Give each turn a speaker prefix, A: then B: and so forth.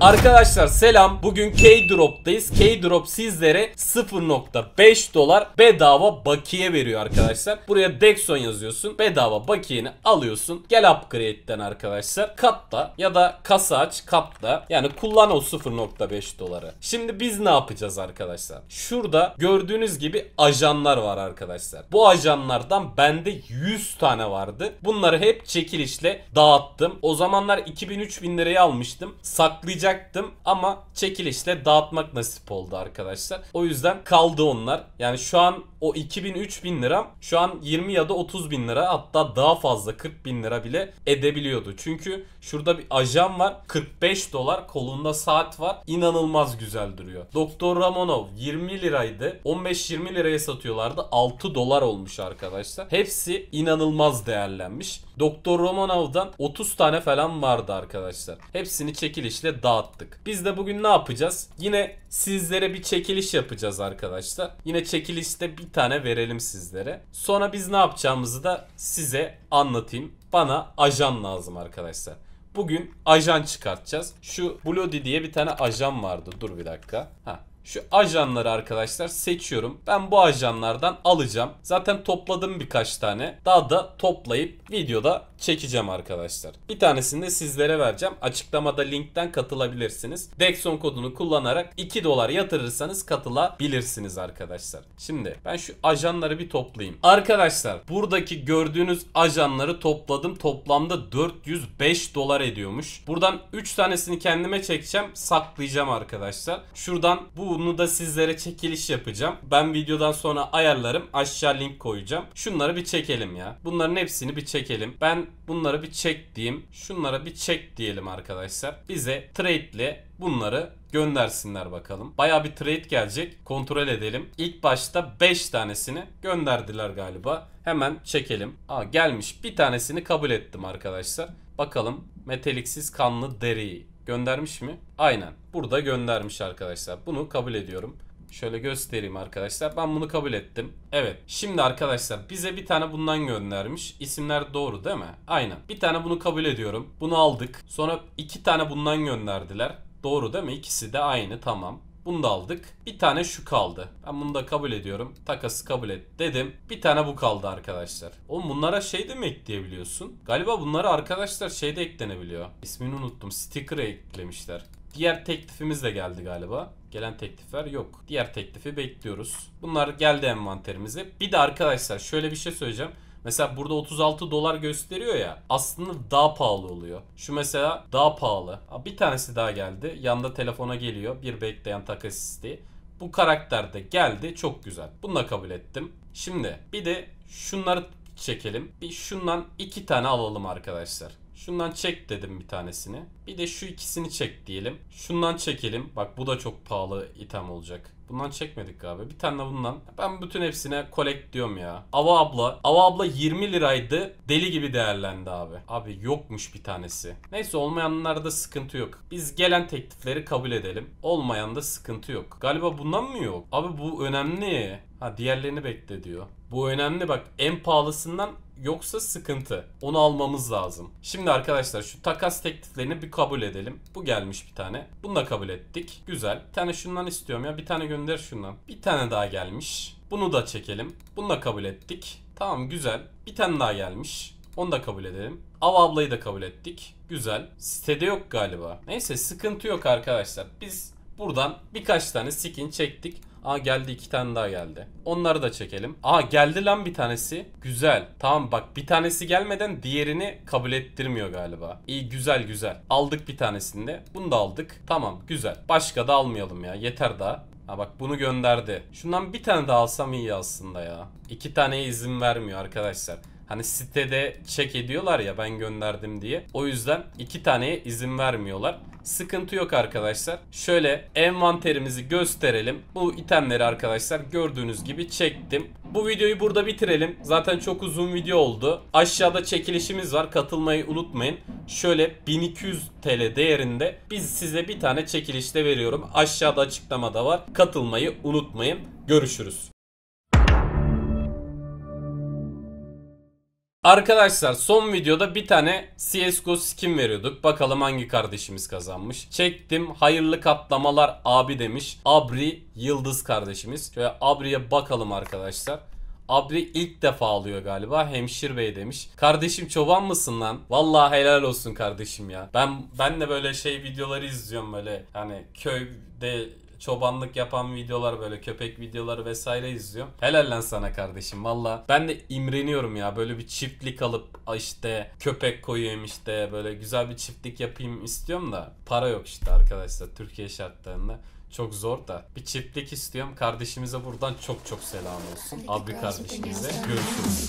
A: Arkadaşlar selam. Bugün K-Drop'tayız. K-Drop sizlere 0.5 dolar bedava bakiye veriyor arkadaşlar. Buraya Dexon yazıyorsun. Bedava bakiyeni alıyorsun. Gel upgrade'den arkadaşlar. Kapta ya da kasa aç kapta. Yani kullan o 0.5 doları. Şimdi biz ne yapacağız arkadaşlar? Şurada gördüğünüz gibi ajanlar var arkadaşlar. Bu ajanlardan bende 100 tane vardı. Bunları hep çekilişle dağıttım. O zamanlar 2000-3000 liraya almıştım. Saklayacağım yapacaktım ama çekilişle dağıtmak nasip oldu arkadaşlar. O yüzden kaldı onlar. Yani şu an o 2000-3000 lira şu an 20 ya da 30 bin lira hatta daha fazla 40 bin lira bile edebiliyordu. Çünkü şurada bir ajan var 45 dolar kolunda saat var inanılmaz güzel duruyor. Doktor Ramonov 20 liraydı 15-20 liraya satıyorlardı 6 dolar olmuş arkadaşlar. Hepsi inanılmaz değerlenmiş. Doktor Romanov'dan 30 tane falan vardı arkadaşlar. Hepsini çekilişle dağıtmıştım dağıttık. Biz de bugün ne yapacağız? Yine sizlere bir çekiliş yapacağız arkadaşlar. Yine çekilişte bir tane verelim sizlere. Sonra biz ne yapacağımızı da size anlatayım. Bana ajan lazım arkadaşlar. Bugün ajan çıkartacağız. Şu Bloody diye bir tane ajan vardı. Dur bir dakika. Ha şu ajanları arkadaşlar seçiyorum. Ben bu ajanlardan alacağım. Zaten topladım birkaç tane. Daha da toplayıp videoda çekeceğim arkadaşlar. Bir tanesini de sizlere vereceğim. Açıklamada linkten katılabilirsiniz. Dexon kodunu kullanarak 2 dolar yatırırsanız katılabilirsiniz arkadaşlar. Şimdi ben şu ajanları bir toplayayım. Arkadaşlar buradaki gördüğünüz ajanları topladım. Toplamda 405 dolar ediyormuş. Buradan 3 tanesini kendime çekeceğim. Saklayacağım arkadaşlar. Şuradan bu bunu da sizlere çekiliş yapacağım. Ben videodan sonra ayarlarım. Aşağı link koyacağım. Şunları bir çekelim ya. Bunların hepsini bir çekelim. Ben bunları bir çek diyeyim. Şunlara bir çek diyelim arkadaşlar. Bize trade ile bunları göndersinler bakalım. Baya bir trade gelecek. Kontrol edelim. İlk başta 5 tanesini gönderdiler galiba. Hemen çekelim. Aa gelmiş. Bir tanesini kabul ettim arkadaşlar. Bakalım metaliksiz kanlı deri Göndermiş mi? Aynen. Burada göndermiş arkadaşlar. Bunu kabul ediyorum. Şöyle göstereyim arkadaşlar. Ben bunu kabul ettim. Evet. Şimdi arkadaşlar bize bir tane bundan göndermiş. İsimler doğru değil mi? Aynen. Bir tane bunu kabul ediyorum. Bunu aldık. Sonra iki tane bundan gönderdiler. Doğru değil mi? İkisi de aynı. Tamam. Bunu da aldık. Bir tane şu kaldı. Ben bunu da kabul ediyorum. Takası kabul et dedim. Bir tane bu kaldı arkadaşlar. Oğlum bunlara şey de mi ekleyebiliyorsun? Galiba bunlara arkadaşlar şey de eklenebiliyor. İsmini unuttum. Sticker eklemişler. Diğer teklifimiz de geldi galiba. Gelen teklifler yok. Diğer teklifi bekliyoruz. Bunlar geldi envanterimize. Bir de arkadaşlar şöyle bir şey söyleyeceğim. Mesela burada 36 dolar gösteriyor ya. Aslında daha pahalı oluyor. Şu mesela daha pahalı. Bir tanesi daha geldi. yanında telefona geliyor. Bir bekleyen takas isteği. Bu karakter de geldi. Çok güzel. Bunu da kabul ettim. Şimdi bir de şunları çekelim. Bir şundan iki tane alalım arkadaşlar. Şundan çek dedim bir tanesini. Bir de şu ikisini çek diyelim. Şundan çekelim. Bak bu da çok pahalı item olacak. Bundan çekmedik abi, Bir tane de bundan. Ben bütün hepsine collect diyorum ya. Ava abla. Ava abla 20 liraydı. Deli gibi değerlendi abi. Abi yokmuş bir tanesi. Neyse olmayanlarda sıkıntı yok. Biz gelen teklifleri kabul edelim. Olmayan da sıkıntı yok. Galiba bundan mı yok? Abi bu önemli. Ha diğerlerini bekle diyor. Bu önemli bak en pahalısından yoksa sıkıntı. Onu almamız lazım. Şimdi arkadaşlar şu takas tekliflerini bir kabul edelim. Bu gelmiş bir tane. Bunu da kabul ettik. Güzel. Bir tane şundan istiyorum ya. Bir tane gönder şundan. Bir tane daha gelmiş. Bunu da çekelim. Bunu da kabul ettik. Tamam güzel. Bir tane daha gelmiş. Onu da kabul edelim. Av ablayı da kabul ettik. Güzel. Sitede yok galiba. Neyse sıkıntı yok arkadaşlar. Biz buradan birkaç tane skin çektik. Aa geldi iki tane daha geldi. Onları da çekelim. Aa geldi lan bir tanesi. Güzel. Tamam bak bir tanesi gelmeden diğerini kabul ettirmiyor galiba. İyi güzel güzel. Aldık bir tanesini de. Bunu da aldık. Tamam güzel. Başka da almayalım ya. Yeter daha. Ha bak bunu gönderdi. Şundan bir tane daha alsam iyi aslında ya. İki taneye izin vermiyor arkadaşlar. Hani sitede çek ediyorlar ya ben gönderdim diye. O yüzden iki taneye izin vermiyorlar. Sıkıntı yok arkadaşlar. Şöyle envanterimizi gösterelim. Bu itemleri arkadaşlar gördüğünüz gibi çektim. Bu videoyu burada bitirelim. Zaten çok uzun video oldu. Aşağıda çekilişimiz var. Katılmayı unutmayın. Şöyle 1200 TL değerinde biz size bir tane çekilişte veriyorum. Aşağıda açıklamada var. Katılmayı unutmayın. Görüşürüz. Arkadaşlar son videoda bir tane CSGO skin veriyorduk. Bakalım hangi kardeşimiz kazanmış. Çektim hayırlı katlamalar abi demiş. Abri Yıldız kardeşimiz. Şöyle Abri'ye bakalım arkadaşlar. Abri ilk defa alıyor galiba. Hemşir Bey demiş. Kardeşim çoban mısın lan? Vallahi helal olsun kardeşim ya. Ben ben de böyle şey videoları izliyorum böyle hani köyde çobanlık yapan videolar böyle köpek videoları vesaire izliyor. Helal lan sana kardeşim valla. Ben de imreniyorum ya böyle bir çiftlik alıp işte köpek koyayım işte böyle güzel bir çiftlik yapayım istiyorum da para yok işte arkadaşlar Türkiye şartlarında. Çok zor da. Bir çiftlik istiyorum. Kardeşimize buradan çok çok selam olsun. abi kardeşimize. Görüşürüz.